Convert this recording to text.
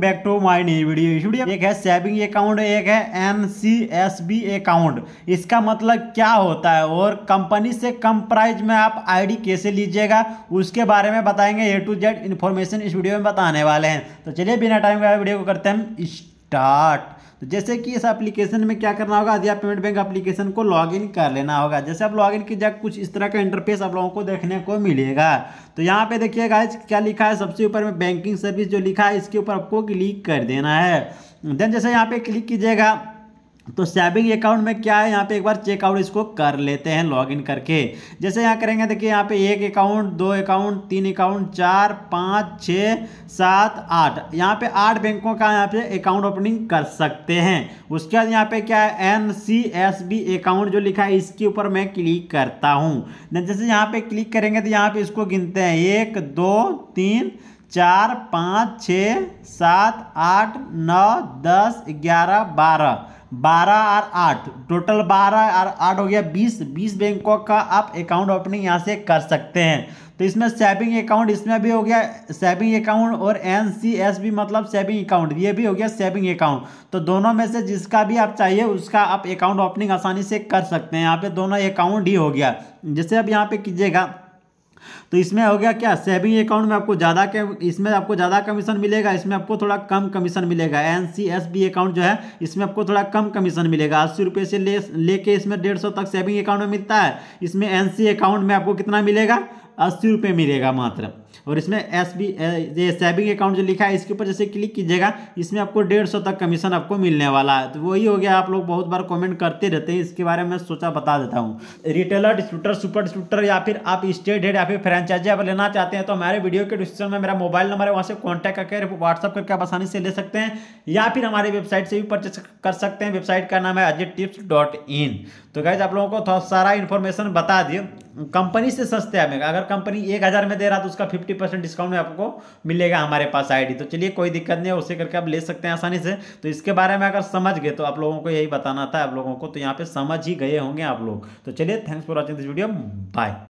back to my नई video इस video एक है सेविंग अकाउंट एक है N C S B account इसका मतलब क्या होता है और कंपनी से कम प्राइस में आप आईडी कैसे लीजिएगा उसके बारे में बताएंगे ए टू जेड इन्फॉर्मेशन इस वीडियो में बताने वाले हैं तो चलिए बिना टाइम वीडियो को करते हैं स्टार्ट तो जैसे कि इस एप्लीकेशन में क्या करना होगा आदिया पेमेंट बैंक एप्लीकेशन को लॉगिन कर लेना होगा जैसे आप लॉगिन कीजिए कुछ इस तरह का इंटरफेस आप लोगों को देखने को मिलेगा तो यहाँ पे देखिए गाइज क्या लिखा है सबसे ऊपर में बैंकिंग सर्विस जो लिखा है इसके ऊपर आपको क्लिक कर देना है देन जैसे यहाँ पे क्लिक कीजिएगा तो सेविंग अकाउंट में क्या है यहाँ पे एक बार चेकआउट इसको कर लेते हैं लॉगिन करके जैसे यहाँ करेंगे देखिए यहाँ पे एक अकाउंट दो अकाउंट तीन अकाउंट चार पाँच छः सात आठ यहाँ पे आठ बैंकों का यहाँ पे अकाउंट ओपनिंग कर सकते हैं उसके बाद यहाँ पे क्या है N C S B account जो लिखा है इसके ऊपर मैं क्लिक करता हूँ जैसे यहाँ पे क्लिक करेंगे तो यहाँ पे इसको गिनते हैं एक दो तीन चार पाँच छः सात आठ नौ दस ग्यारह बारह बारह और आठ टोटल बारह और आठ हो गया बीस बीस बैंकों का आप अकाउंट ओपनिंग यहाँ से कर सकते हैं तो इसमें सेविंग अकाउंट इसमें भी हो गया सेविंग अकाउंट और एन सी एस भी मतलब सेविंग अकाउंट ये भी हो गया सेविंग अकाउंट तो दोनों में से जिसका भी आप चाहिए उसका आप अकाउंट ओपनिंग आसानी से कर सकते हैं यहाँ पे दोनों अकाउंट ही हो गया जैसे आप यहाँ पे कीजिएगा तो इसमें हो गया क्या सेविंग अकाउंट में आपको ज़्यादा इसमें आपको ज़्यादा कमीशन मिलेगा इसमें आपको थोड़ा कम कमीशन मिलेगा N C S B account जो है इसमें आपको थोड़ा कम कमीशन मिलेगा अस्सी रुपये से ले लेके इसमें डेढ़ सौ तक सेविंग अकाउंट में मिलता है इसमें एन सी अकाउंट में आपको कितना मिलेगा अस्सी रुपये मिलेगा मात्र और इसमें एस बी ये सेविंग अकाउंट जो लिखा है इसके ऊपर जैसे क्लिक कीजिएगा इसमें आपको डेढ़ सौ तक कमीशन आपको मिलने वाला है तो वही हो गया आप लोग बहुत बार कमेंट करते रहते हैं इसके बारे में सोचा बता देता हूँ रिटेलर डिस्ट्रूटर सुपर डिस्ट्रूटर या फिर आप स्टेट हेड या फिर फ्रेंचाइजी आप लेना चाहते हैं तो हमारे वीडियो के डिस्क्रिप्शन में मेरा मोबाइल नंबर है वहाँ से कॉन्टैक्ट करके व्हाट्सअप करके आप आसानी से ले सकते हैं या फिर हमारी वेबसाइट से भी परचेस कर सकते हैं वेबसाइट का नाम है अजय टिप्स डॉट इन तो गाइज आप लोगों को थोड़ा सारा इन्फॉर्मेशन बता दिए कंपनी से सस्ते आएंगे अगर कंपनी एक हज़ार में दे रहा तो उसका फिफ्टी परसेंट डिस्काउंट में आपको मिलेगा हमारे पास आईडी तो चलिए कोई दिक्कत नहीं है उसे करके आप ले सकते हैं आसानी से तो इसके बारे में अगर समझ गए तो आप लोगों को यही बताना था आप लोगों को तो यहाँ पर समझ ही गए होंगे आप लोग तो चलिए thanks for watching this video bye